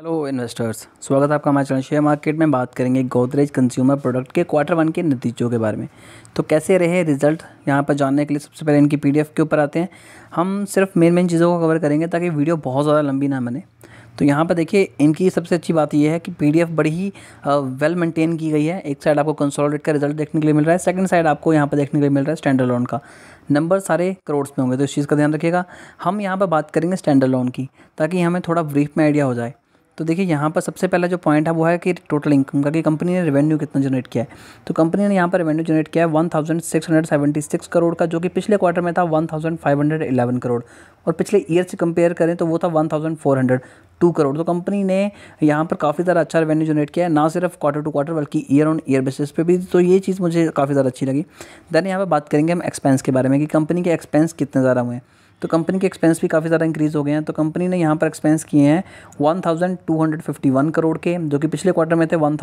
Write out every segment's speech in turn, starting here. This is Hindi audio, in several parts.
हेलो इन्वेस्टर्स स्वागत है आपका हमारे चैनल शेयर मार्केट में बात करेंगे गोदरेज कंज्यूमर प्रोडक्ट के क्वार्टर वन के नतीजों के बारे में तो कैसे रहे रिजल्ट यहाँ पर जानने के लिए सबसे पहले इनकी पीडीएफ के ऊपर आते हैं हम सिर्फ मेन मेन चीज़ों को कवर करेंगे ताकि वीडियो बहुत ज़्यादा लंबी ना बने तो यहाँ पर देखिए इनकी सबसे अच्छी बात यह है कि पी बड़ी ही वेल मेंटेन की गई है एक साइड आपको कंसोलिडेट का रिजल्ट देखने के लिए मिल रहा है सेकंड साइड आपको यहाँ पर देखने के लिए मिल रहा है स्टैंडर्ड लोन का नंबर सारे करोड़्स में होंगे तो इस चीज़ का ध्यान रखिएगा हम यहाँ पर बात करेंगे स्टैंडर्ड लोन की ताकि हमें थोड़ा ब्रीफ में आइडिया हो जाए तो देखिए यहाँ पर सबसे पहला जो पॉइंट है वो है कि टोटल इनकम का कि कंपनी ने रेवेन्यू कितना जनरेट किया है तो कंपनी ने यहाँ पर रेवेन्यू जनरेट किया है one thousand six hundred seventy six crore का जो कि पिछले क्वार्टर में था one thousand five hundred eleven crore और पिछले ईयर से कंपेयर करें तो वो था one thousand four hundred two crore तो कंपनी ने यहाँ पर काफ़ी ज़्यादा अच्छा रेवेन्यू जनरेट किया है ना सिर्फ क्वार्टर टू क्वार्टर बल्कि ईयर ऑन ईयर बेसिस पे भी तो ये चीज़ मुझे काफ़ी ज़्यादा अच्छी लगी देन यहाँ पर बात करेंगे हम एक्सपेंस के बारे में कि कंपनी के एक्सपेंस कितने ज़्यादा हुए हैं तो कंपनी के एक्सपेंस भी काफ़ी ज़्यादा इंक्रीज़ हो गए हैं तो कंपनी ने यहाँ पर एक्सपेंस किए हैं वन करोड़ के जो कि पिछले क्वार्टर में थे वन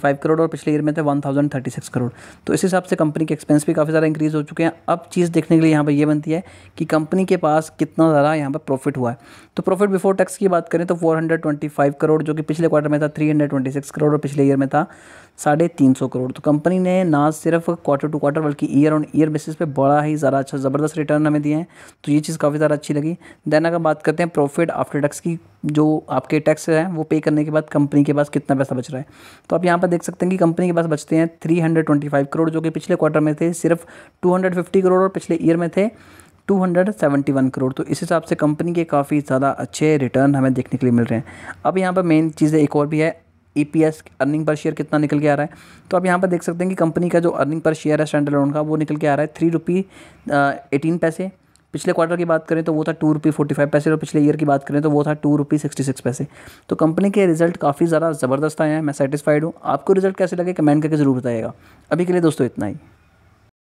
फाइव करोड़ और पिछले ईयर में थे 1,036 करोड़ तो इस हिसाब से कंपनी के एक्सपेंस भी काफ़ी ज़्यादा इंक्रीज़ हो चुके हैं अब चीज़ देखने के लिए यहाँ पर यह बनती है कि कंपनी के पास कितना ज़्यादा यहाँ पर प्रॉफिट हुआ है तो प्रॉफिट बिफोर टैक्स की बात करें तो 425 करोड़ जो कि पिछले क्वार्टर में था 326 करोड़ और पिछले ईयर में था साढ़े तीन सौ करोड़ तो कंपनी ने ना सिर्फ क्वार्टर टू क्वार्टर बल्कि ईयर ऑन ईयर बेसिस पे बड़ा ही ज़्यादा अच्छा ज़बरदस्त रिटर्न हमें दिए हैं तो ये चीज़ काफ़ी ज़्यादा अच्छी लगी देन अगर बात करते हैं प्रॉफिट आफ्टर टैक्स की जो आपके टैक्स हैं वो पे करने के बाद कंपनी के पास कितना पैसा बच रहा है तो आप यहाँ पर देख सकते हैं कि कंपनी के पास बचते हैं थ्री करोड़ जो कि पिछले क्वार्टर में थे सिर्फ टू करोड़ और पिछले ईयर में थे 271 करोड़ तो इस हिसाब से कंपनी के काफ़ी ज़्यादा अच्छे रिटर्न हमें देखने के लिए मिल रहे हैं अब यहाँ पर मेन चीज़ें एक और भी है E P S earning per share कितना निकल के आ रहा है तो आप यहाँ पर देख सकते हैं कि कंपनी का जो अर्निंग पर शेयर है स्टैंडर्ड लोन का वो निकल के आ रहा है थ्री रुपी एटीन पैसे पिछले क्वार्टर की बात करें तो वो था टू रुपी फोर्टी फाइव पैसे और पिछले ईयर की बात करें तो वो था टू रुपी सिक्सटी सिक्स पैसे तो कंपनी के रिजल्ट काफ़ी ज़्यादा ज़बरदस्त आए हैं मैं सेटिस्फाइड हूँ आपको रिजल्ट कैसे लगे कमेंट करके ज़रूर बताइएगा अभी के लिए दोस्तों इतना ही